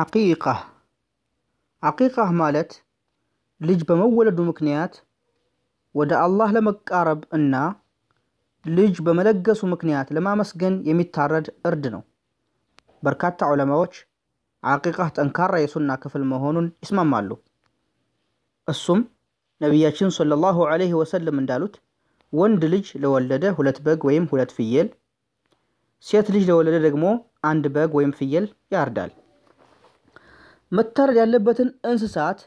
ዓቂቃህ ዓቂቃህ ማለት ልጅ በመወለዱ ምክንያት ወደ አላህ ለመቃረብ እና ልጅ በመለገሱ ምክንያት ለማመስገን የሚታረድ እርድ ነው። በርካታ ዑለማዎች ዓቂቃህ ጠንካራ የሱና ክፍል መሆኑን ይስማማሉ። እሱም ነቢያችን ሰለላሁ ዐለይሂ ወሰለም እንዳሉት ወንድ ልጅ ለወለደ ሁለት በግ ወይም ሁለት ፍየል፣ ሴት ልጅ ለወለደ ደግሞ አንድ በግ ወይም ፍየል ያርዳል። መታረድ ያለበትን እንስሳት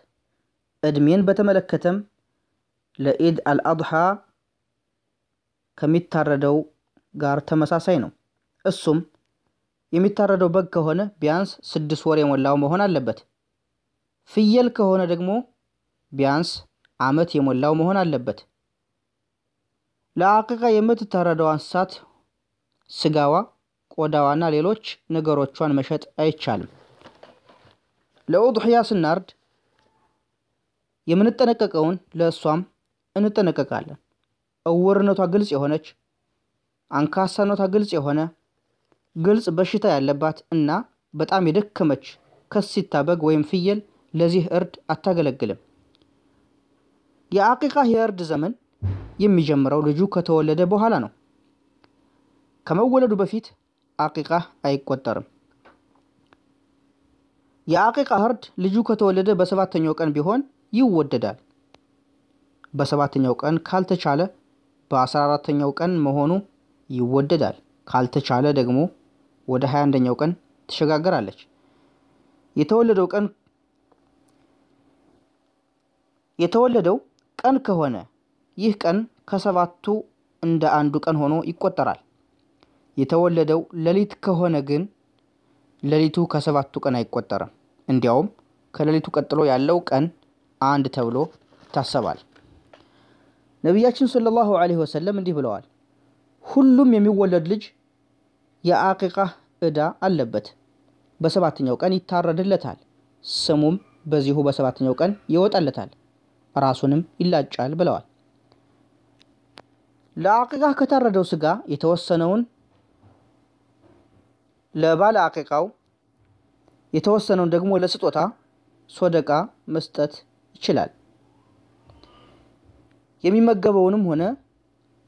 እድሜን በተመለከተም ለኢድ አልአድሃ ከሚታረደው ጋር ተመሳሳይ ነው። እሱም የሚታረደው በግ ከሆነ ቢያንስ ስድስት ወር የሞላው መሆን አለበት። ፍየል ከሆነ ደግሞ ቢያንስ ዓመት የሞላው መሆን አለበት። ለአቂቃ የምትታረደው እንስሳት ስጋዋ፣ ቆዳዋና ሌሎች ነገሮቿን መሸጥ አይቻልም። ለኡድሕያ ስናርድ የምንጠነቀቀውን ለእሷም እንጠነቀቃለን። እውርነቷ ግልጽ የሆነች አንካሳነቷ ግልጽ የሆነ ግልጽ በሽታ ያለባት እና በጣም የደከመች ከሲታ በግ ወይም ፍየል ለዚህ እርድ አታገለግልም። የአቂቃ የእርድ ዘመን የሚጀምረው ልጁ ከተወለደ በኋላ ነው። ከመወለዱ በፊት አቂቃ አይቆጠርም። የአቂቅ አህርድ ልጁ ከተወለደ በሰባተኛው ቀን ቢሆን ይወደዳል። በሰባተኛው ቀን ካልተቻለ በአስራ አራተኛው ቀን መሆኑ ይወደዳል። ካልተቻለ ደግሞ ወደ ሀያ አንደኛው ቀን ትሸጋገራለች። የተወለደው ቀን የተወለደው ቀን ከሆነ ይህ ቀን ከሰባቱ እንደ አንዱ ቀን ሆኖ ይቆጠራል። የተወለደው ሌሊት ከሆነ ግን ሌሊቱ ከሰባቱ ቀን አይቆጠርም። እንዲያውም ከሌሊቱ ቀጥሎ ያለው ቀን አንድ ተብሎ ይታሰባል። ነቢያችን ሰለላሁ ዐለይሂ ወሰለም እንዲህ ብለዋል፣ ሁሉም የሚወለድ ልጅ የአቂቃ ዕዳ አለበት። በሰባተኛው ቀን ይታረድለታል፣ ስሙም በዚሁ በሰባተኛው ቀን ይወጣለታል፣ ራሱንም ይላጫል ብለዋል። ለአቂቃ ከታረደው ስጋ የተወሰነውን ለባለ አቂቃው የተወሰነውን ደግሞ ለስጦታ ሶደቃ መስጠት ይችላል። የሚመገበውንም ሆነ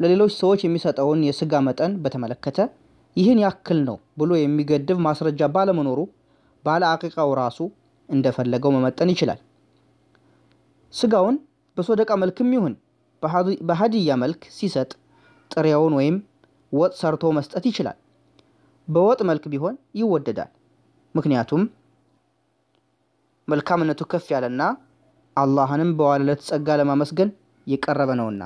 ለሌሎች ሰዎች የሚሰጠውን የስጋ መጠን በተመለከተ ይህን ያክል ነው ብሎ የሚገድብ ማስረጃ ባለመኖሩ ባለ አቂቃው ራሱ እንደፈለገው መመጠን ይችላል። ስጋውን በሶደቃ መልክም ይሁን በሀዲያ መልክ ሲሰጥ ጥሬውን ወይም ወጥ ሰርቶ መስጠት ይችላል። በወጥ መልክ ቢሆን ይወደዳል። ምክንያቱም መልካምነቱ ከፍ ያለና አላህንም በዋለለት ጸጋ ለማመስገን የቀረበ ነውና።